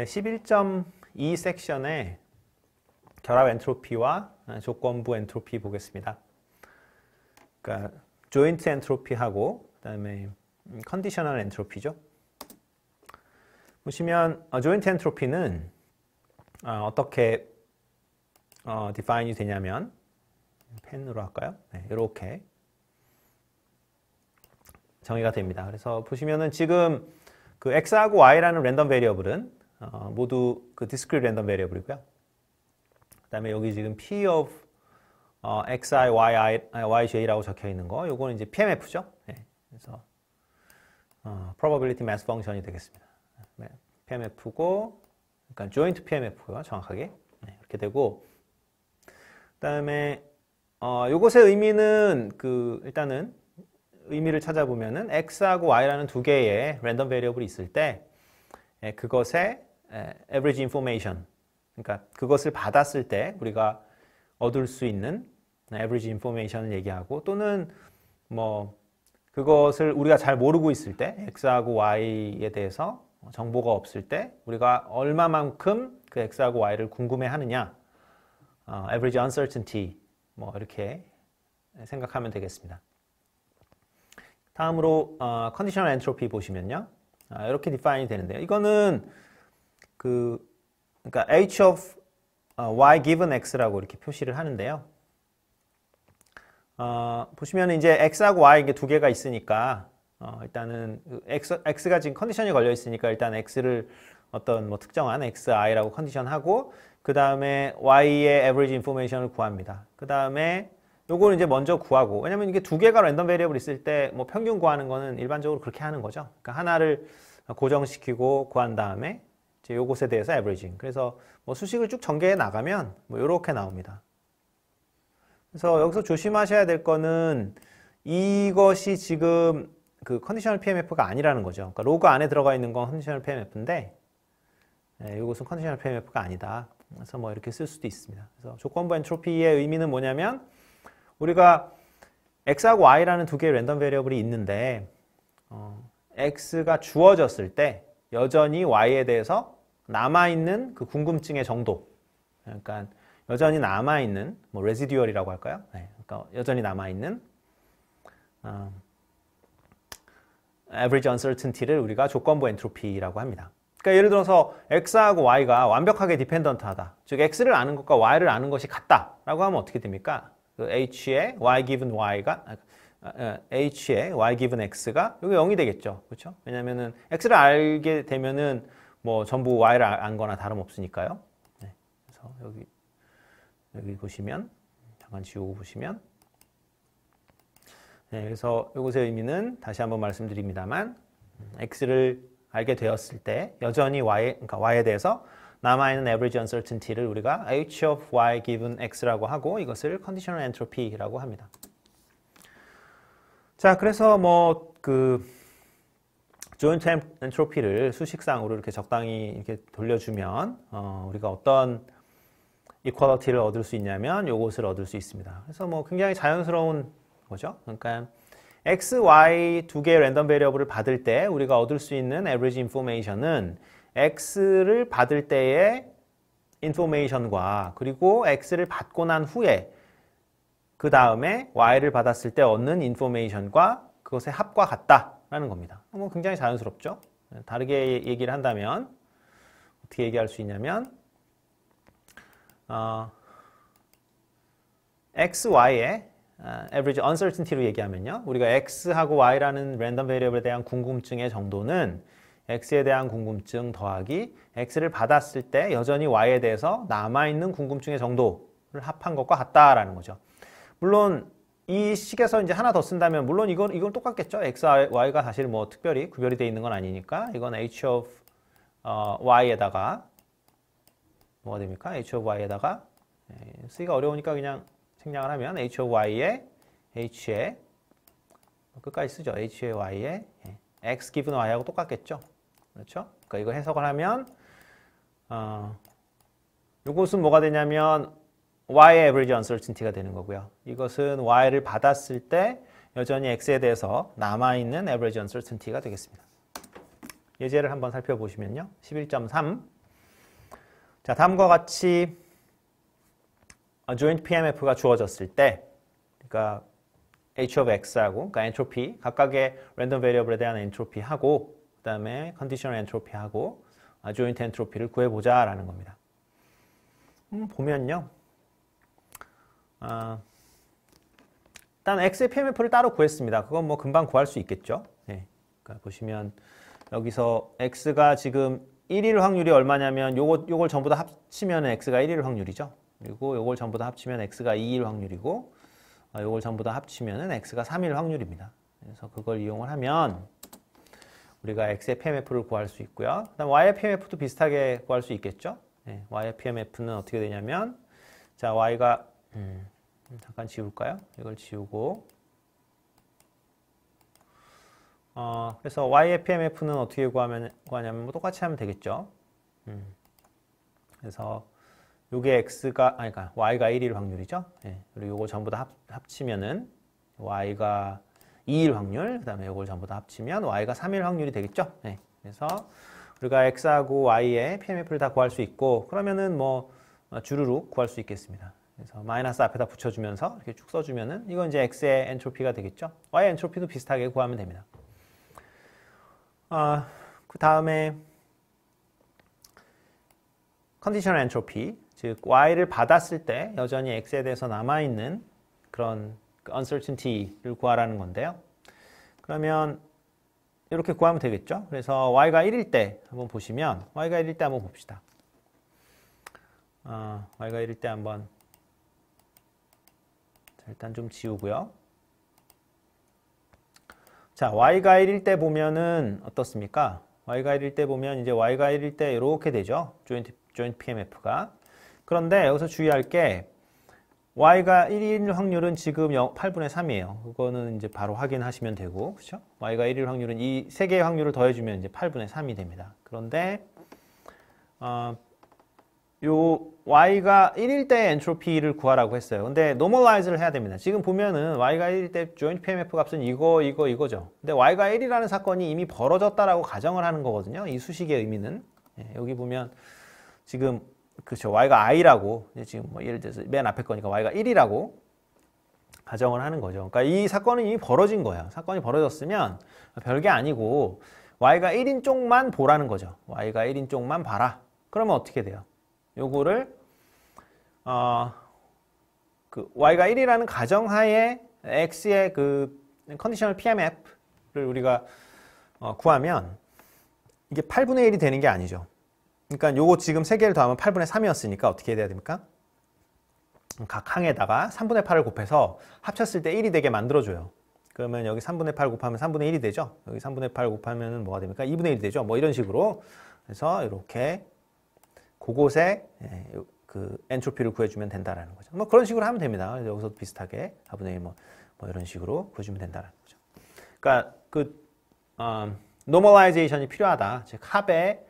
네, 11.2 섹션의 결합 엔트로피와 조건부 엔트로피 보겠습니다. 그러니까 조인트 엔트로피하고 그다음에 컨디셔널 엔트로피죠. 보시면 어, 조인트 엔트로피는 어, 떻게 어, 디파인이 되냐면 펜으로 할까요? 네, 이렇게 정의가 됩니다. 그래서 보시면은 지금 그 x하고 y라는 랜덤 베리어블은 어, 모두 그 discrete random variable이고요. 그다음에 여기 지금 p of 어, xi, yi, yj라고 적혀 있는 거, 요거는 이제 PMF죠. 네. 예, 그래서 어, probability mass function이 되겠습니다. 네. PMF고, 그러니까 joint p m f 고 정확하게 네, 이렇게 되고, 그다음에 어, 요것의 의미는 그 일단은 의미를 찾아보면은 x하고 y라는 두 개의 랜덤 베리어블이 있을 때 예, 그것의 average information 그러니까 그것을 받았을 때 우리가 얻을 수 있는 average information을 얘기하고 또는 뭐 그것을 우리가 잘 모르고 있을 때 x하고 y에 대해서 정보가 없을 때 우리가 얼마만큼 그 x하고 y를 궁금해하느냐 어, average uncertainty 뭐 이렇게 생각하면 되겠습니다. 다음으로 컨디셔널 어, 엔트로피 보시면요. 어, 이렇게 디파인이 되는데요. 이거는 그 그러니까 h of 어, y given x라고 이렇게 표시를 하는데요. 어, 보시면 이제 x하고 y 이게 두 개가 있으니까 어, 일단은 x x가 지금 컨디션이 걸려 있으니까 일단 x를 어떤 뭐 특정한 x i라고 컨디션하고 그 다음에 y의 average information을 구합니다. 그 다음에 요거는 이제 먼저 구하고 왜냐면 이게 두 개가 랜덤 베리어블 있을 때 뭐 평균 구하는 거는 일반적으로 그렇게 하는 거죠. 그러니까 하나를 고정시키고 구한 다음에 이제 요것에 대해서 averaging. 그래서 뭐 수식을 쭉 전개해 나가면 뭐 요렇게 나옵니다. 그래서 여기서 조심하셔야 될 거는 이것이 지금 그 컨디셔널 PMF가 아니라는 거죠. 그러니까 로그 안에 들어가 있는 건 컨디셔널 PMF인데 이것은 예, 컨디셔널 PMF가 아니다. 그래서 뭐 이렇게 쓸 수도 있습니다. 그래서 조건부 엔트로피의 의미는 뭐냐면 우리가 x하고 y라는 두 개의 랜덤 베리어블이 있는데 어, x가 주어졌을 때 여전히 y에 대해서 남아있는 그 궁금증의 정도. 그러니까 여전히 남아있는, 뭐, 레지듀얼이라고 할까요? 네, 그러니까 여전히 남아있는, 어, average uncertainty를 우리가 조건부 엔트로피라고 합니다. 그러니까 예를 들어서 x하고 y가 완벽하게 디펜던트하다. 즉 x를 아는 것과 y를 아는 것이 같다라고 하면 어떻게 됩니까? 그 h의 y given y가 아, 아, 아, h의 y given x가 여기 0이 되겠죠. 그렇죠? 왜냐면은 x를 알게 되면은 뭐 전부 y를 아, 안거나 다름없으니까요. 네. 그래서 여기 여기 보시면 잠깐 지우고 보시면 네, 그래서 이것의 의미는 다시 한번 말씀드립니다만 x를 알게 되었을 때 여전히 y 그러니까 y에 대해서 남아 있는 average uncertainty를 우리가 h of y given x라고 하고 이것을 conditional entropy라고 합니다. 자, 그래서 뭐그 조인트 엔트로피를 수식상으로 이렇게 적당히 이렇게 돌려주면 어, 우리가 어떤 이퀄러티를 얻을 수 있냐면 요것을 얻을 수 있습니다. 그래서 뭐 굉장히 자연스러운 거죠. 그러니까 x, y 두 개의 랜덤 베리어블을 받을 때 우리가 얻을 수 있는 average information은 x를 받을 때의 information과 그리고 x를 받고 난 후에 그 다음에 y를 받았을 때 얻는 information과 그것의 합과 같다. 라는 겁니다. 뭐 굉장히 자연스럽죠. 다르게 얘기를 한다면 어떻게 얘기할 수 있냐면 어, x, y의 어, average uncertainty로 얘기하면요. 우리가 x하고 y라는 랜덤 베리어블에 대한 궁금증의 정도는 x에 대한 궁금증 더하기 x를 받았을 때 여전히 y에 대해서 남아있는 궁금증의 정도를 합한 것과 같다라는 거죠. 물론 이 식에서 이제 하나 더 쓴다면 물론 이건 이건 똑같겠죠. x, y가 사실 뭐 특별히 구별이 돼 있는 건 아니니까 이건 h of 어, y에다가 뭐가 됩니까? h of y에다가 예, 쓰기가 어려우니까 그냥 생략을 하면 h of y에 h에 끝까지 쓰죠. h의 y에 예. x given y하고 똑같겠죠. 그렇죠? 그러니까 이거 해석을 하면 어, 이것은 뭐가 되냐면 y의 average uncertainty가 되는 거고요. 이것은 y를 받았을 때 여전히 x에 대해서 남아있는 average uncertainty가 되겠습니다. 예제를 한번 살펴보시면요. 11.3 자, 다음과 같이 어, joint PMF가 주어졌을 때 그러니까 h of x하고 그러니까 엔트로피 각각의 랜덤 a b l e 에 대한 엔트로피하고 그다음에 conditional e n t r o p y 하고 아, joint e n t r o p y 를 구해보자라는 겁니다. 음, 보면요. 아, 일단 x의 PMF를 따로 구했습니다. 그건 뭐 금방 구할 수 있겠죠. 네. 그러니까 보시면 여기서 x가 지금 1일 확률이 얼마냐면 요거, 요걸 전부 다 합치면 x가 1일 확률이죠. 그리고 요걸 전부 다 합치면 x가 2일 확률이고 아, 요걸 전부 다 합치면 x가 3일 확률입니다. 그래서 그걸 이용을 하면 우리가 x의 PMF를 구할 수 있고요. 그다음 y의 PMF도 비슷하게 구할 수 있겠죠. 네, y의 PMF는 어떻게 되냐면 자 y가 음, 잠깐 지울까요? 이걸 지우고 어, 그래서 YFMF는 어떻게 구하면, 구하냐면 뭐 똑같이 하면 되겠죠. 음, 그래서 요게 X가, 아니, 그러니까 Y가 1일 확률이죠. 예, 그리고 요거 전부 다 합, 치면은 Y가 2일 확률, 그 다음에 요걸 전부 다 합치면 Y가 3일 확률이 되겠죠. 예, 그래서 우리가 X하고 Y의 PMF를 다 구할 수 있고, 그러면은 뭐 주르륵 구할 수 있겠습니다. 그래서 마이너스 앞에다 붙여주면서 이렇게 쭉 써주면은 이건 이제 x의 엔트로피가 되겠죠. y의 엔트로피도 비슷하게 구하면 됩니다. 아, 그 다음에 컨디션 엔트로피, 즉 y를 받았을 때 여전히 x에 대해서 남아있는 그런 uncertainty를 구하라는 건데요. 그러면 이렇게 구하면 되겠죠. 그래서 y가 1일 때 한번 보시면 y가 1일 때 한번 봅시다. 어, y가 1일 때 한번 일단 좀 지우고요. 자, y가 1일 때 보면은 어떻습니까? y가 1일 때 보면 이제 y가 1일 때 이렇게 되죠. 조인트, 조인트 PMF가. 그런데 여기서 주의할 게 y가 1일 확률은 지금 8분의 3이에요. 그거는 이제 바로 확인하시면 되고, 그렇죠? y가 1일 확률은 이 세 개의 확률을 더해주면 이제 8분의 3이 됩니다. 그런데 어, 요 y가 1일 때 엔트로피를 구하라고 했어요. 근데 노멀라이즈를 해야 됩니다. 지금 보면은 y가 1일 때 조인트 PMF 값은 이거 이거 이거죠. 근데 y가 1이라는 사건이 이미 벌어졌다라고 가정을 하는 거거든요. 이 수식의 의미는 예, 여기 보면 지금 그쵸 y가 i라고 지금 뭐 예를 들어서 맨 앞에 거니까 y가 1이라고 가정을 하는 거죠. 그러니까 이 사건은 이미 벌어진 거예요. 사건이 벌어졌으면 별게 아니고 y가 1인 쪽만 보라는 거죠. y가 1인 쪽만 봐라. 그러면 어떻게 돼요? 요거를 어, 그 y가 1이라는 가정하에 x의 그 컨디셔널 PMF를 우리가 어, 구하면 이게 8분의 1이 되는 게 아니죠. 그러니까 요거 지금 3개를 더하면 8분의 3이었으니까 어떻게 해야 됩니까? 각 항에다가 3분의 8을 곱해서 합쳤을 때 1이 되게 만들어줘요. 그러면 여기 3분의 8 곱하면 3분의 1이 되죠. 여기 3분의 8 곱하면 뭐가 됩니까? 2분의 1이 되죠. 뭐 이런 식으로 그래서 이렇게 그곳에 예, 그 엔트로피를 구해주면 된다라는 거죠. 뭐 그런 식으로 하면 됩니다. 여기서 비슷하게 4분의 1 뭐, 뭐 이런 식으로 구해주면 된다라는 거죠. 그러니까 그 어, 노멀라이제이션이 필요하다. 즉 합의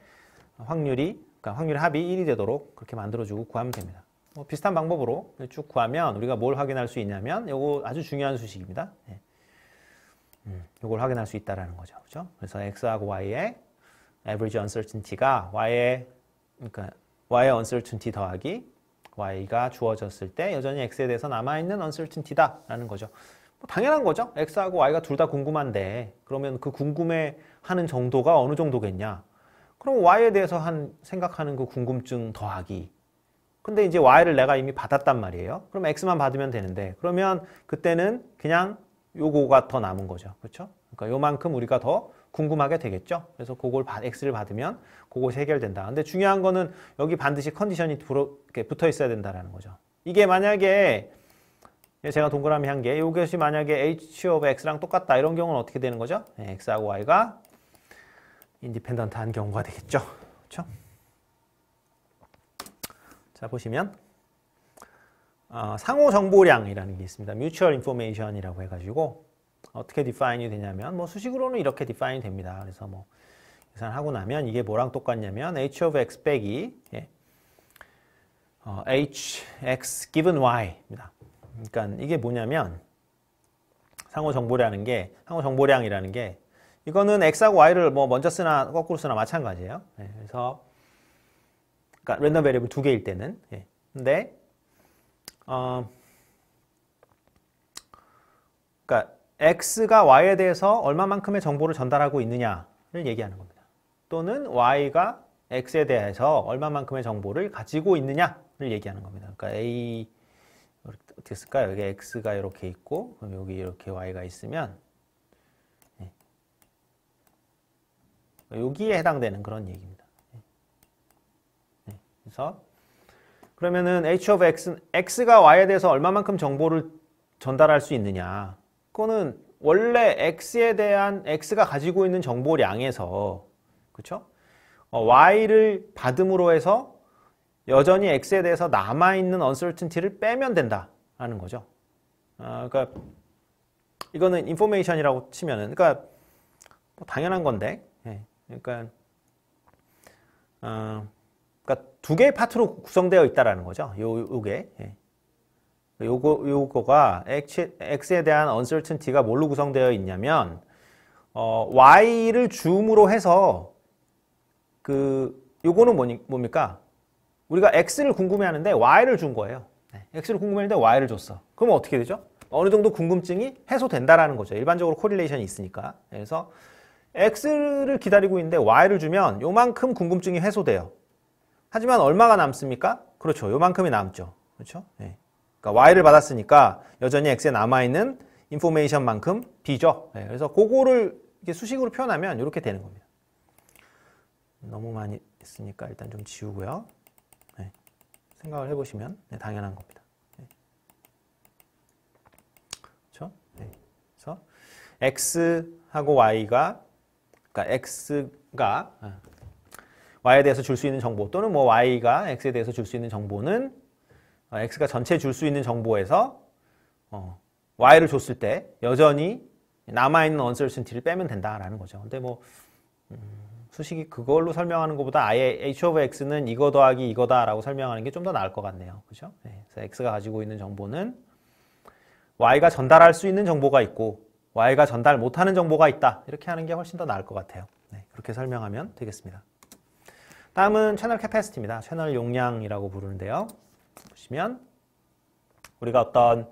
확률이 그러니까 확률 합이 1이 되도록 그렇게 만들어주고 구하면 됩니다. 뭐 비슷한 방법으로 쭉 구하면 우리가 뭘 확인할 수 있냐면 이거 아주 중요한 수식입니다. 예. 음, 이걸 확인할 수 있다라는 거죠. 그렇죠? 그래서 x하고 y의 average uncertainty가 y의 그러니까 y의 uncertainty 더하기 y가 주어졌을 때 여전히 x에 대해서 남아있는 uncertainty다 라는 거죠. 뭐 당연한 거죠. x하고 y가 둘 다 궁금한데 그러면 그 궁금해하는 정도가 어느 정도겠냐. 그럼 y에 대해서 한 생각하는 그 궁금증 더하기 근데 이제 y를 내가 이미 받았단 말이에요. 그럼 x만 받으면 되는데 그러면 그때는 그냥 요거가 더 남은 거죠. 그렇죠? 그러니까 요만큼 우리가 더 궁금하게 되겠죠. 그래서 그걸 x를 받으면 그것이 해결된다. 근데 중요한 거는 여기 반드시 컨디션이 이렇게 붙어 있어야 된다라는 거죠. 이게 만약에 제가 동그라미 한 게 이것이 만약에 h of x랑 똑같다 이런 경우는 어떻게 되는 거죠? 네, x하고 y가 인디펜던트한 경우가 되겠죠. 그렇죠? 자 보시면 어, 아, 상호 정보량이라는 게 있습니다. Mutual i n f o r m a t i o n 이라고 해가지고 어떻게 디파인이 되냐면 뭐 수식으로는 이렇게 디파인이 됩니다. 그래서 뭐 계산하고 나면 이게 뭐랑 똑같냐면 h of x 빼기 예. 어, h x given y입니다. 그러니까 이게 뭐냐면 상호 정보량이라는 게 상호 정보량이라는 게 이거는 x하고 y를 뭐 먼저 쓰나 거꾸로 쓰나 마찬가지예요. 예. 그래서 그러니까 랜덤 베리블 두 개일 때는 예. 근데 어 그러니까 x가 y에 대해서 얼마만큼의 정보를 전달하고 있느냐를 얘기하는 겁니다. 또는 y가 x에 대해서 얼마만큼의 정보를 가지고 있느냐를 얘기하는 겁니다. 그러니까 a 어떻게 쓸까요? 여기 x가 이렇게 있고 그럼 여기 이렇게 y가 있으면 예. 여기에 해당되는 그런 얘기입니다. 예. 예. 그래서 그러면은 h of x x가 y에 대해서 얼마만큼 정보를 전달할 수 있느냐 그거는 원래 x에 대한 x가 가지고 있는 정보량에서 그렇죠? 어, y를 받음으로 해서 여전히 x에 대해서 남아있는 uncertainty를 빼면 된다라는 거죠. 아, 그러니까 이거는 information이라고 치면은 그러니까 뭐 당연한 건데 예, 그러니까 어, 그러니까 두 개의 파트로 구성되어 있다라는 거죠. 요 요게 예. 요거, 요거가 x에 대한 uncertainty가 뭘로 구성되어 있냐면 어, y를 줌으로 해서 그 요거는 뭐니, 뭡니까? 우리가 x를 궁금해하는데 y를 준 거예요. 네. x를 궁금했는데 y를 줬어. 그러면 어떻게 되죠? 어느 정도 궁금증이 해소된다라는 거죠. 일반적으로 코릴레이션이 있으니까. 그래서 x를 기다리고 있는데 y를 주면 요만큼 궁금증이 해소돼요. 하지만 얼마가 남습니까? 그렇죠. 요만큼이 남죠. 그렇죠? 네. 그러니까 y를 받았으니까 여전히 x에 남아있는 인포메이션만큼 b죠. 네, 그래서 그거를 이게 수식으로 표현하면 이렇게 되는 겁니다. 너무 많이 있으니까 일단 좀 지우고요. 네, 생각을 해보시면 네, 당연한 겁니다. 그렇죠? 그래서 x하고 y가 그러니까 x가 아, y에 대해서 줄 수 있는 정보 또는 뭐 y가 x에 대해서 줄 수 있는 정보는 어, x가 전체 줄 수 있는 정보에서 어, y를 줬을 때 여전히 남아있는 n c e 언설슨티를 빼면 된다라는 거죠. 근데 뭐 음, 수식이 그걸로 설명하는 것보다 아예 h of x는 이거 더하기 이거다라고 설명하는 게 좀 더 나을 것 같네요. 그죠? 네, 그래서 x가 가지고 있는 정보는 y가 전달할 수 있는 정보가 있고 y가 전달 못하는 정보가 있다. 이렇게 하는 게 훨씬 더 나을 것 같아요. 네, 그렇게 설명하면 되겠습니다. 다음은 채널 캐패시티입니다. 채널 용량이라고 부르는데요. 보시면 우리가 어떤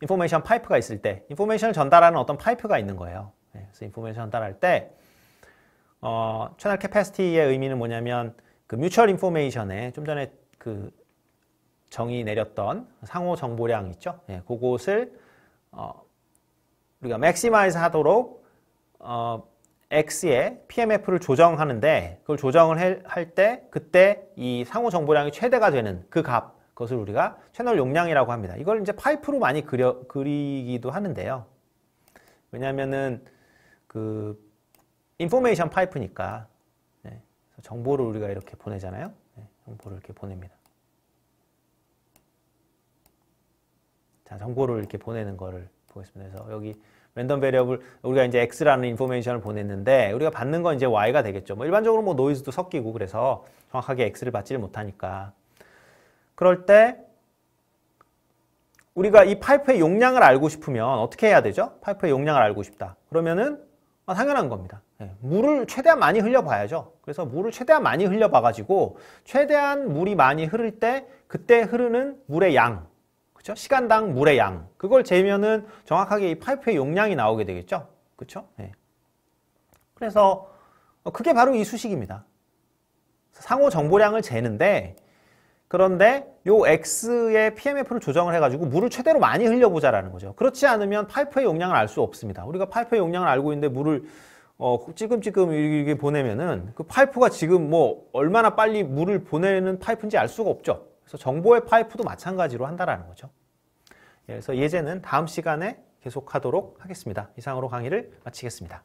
인포메이션 파이프가 있을 때 인포메이션을 전달하는 어떤 파이프가 있는 거예요. 네, 그래서 인포메이션 전달할 때 어, 채널 캐패시티의 의미는 뭐냐면 그 뮤추얼 인포메이션에 좀 전에 그 정의 내렸던 상호 정보량 있죠. 예, 네, 그것을 어, 우리가 맥시마이즈 하도록 어, X의 PMF를 조정하는데 그걸 조정을 할 때 그때 이 상호 정보량이 최대가 되는 그값 그것을 우리가 채널 용량이라고 합니다. 이걸 이제 파이프로 많이 그려, 그리기도 하는데요. 왜냐면은 그 인포메이션 파이프니까 네. 정보를 우리가 이렇게 보내잖아요. 네. 정보를 이렇게 보냅니다. 자, 정보를 이렇게 보내는 거를 보겠습니다. 그래서 여기 랜덤 베리어블 우리가 이제 x라는 인포메이션을 보냈는데 우리가 받는 건 이제 y가 되겠죠. 뭐 일반적으로 뭐 노이즈도 섞이고 그래서 정확하게 x를 받지를 못하니까 그럴 때 우리가 이 파이프의 용량을 알고 싶으면 어떻게 해야 되죠? 파이프의 용량을 알고 싶다. 그러면은 아, 당연한 겁니다. 예, 물을 최대한 많이 흘려봐야죠. 그래서 물을 최대한 많이 흘려봐가지고 최대한 물이 많이 흐를 때 그때 흐르는 물의 양, 그렇 시간당 물의 양 그걸 재면은 정확하게 이 파이프의 용량이 나오게 되겠죠. 그렇죠? 예. 그래서 어, 그게 바로 이 수식입니다. 상호 정보량을 재는데 그런데 요 X의 PMF를 조정을 해가지고 물을 최대로 많이 흘려보자라는 거죠. 그렇지 않으면 파이프의 용량을 알 수 없습니다. 우리가 파이프의 용량을 알고 있는데 물을 어, 찌금찌금 이렇게 보내면은 그 파이프가 지금 뭐 얼마나 빨리 물을 보내는 파이프인지 알 수가 없죠. 그래서 정보의 파이프도 마찬가지로 한다라는 거죠. 예, 그래서 예제는 다음 시간에 계속하도록 하겠습니다. 이상으로 강의를 마치겠습니다.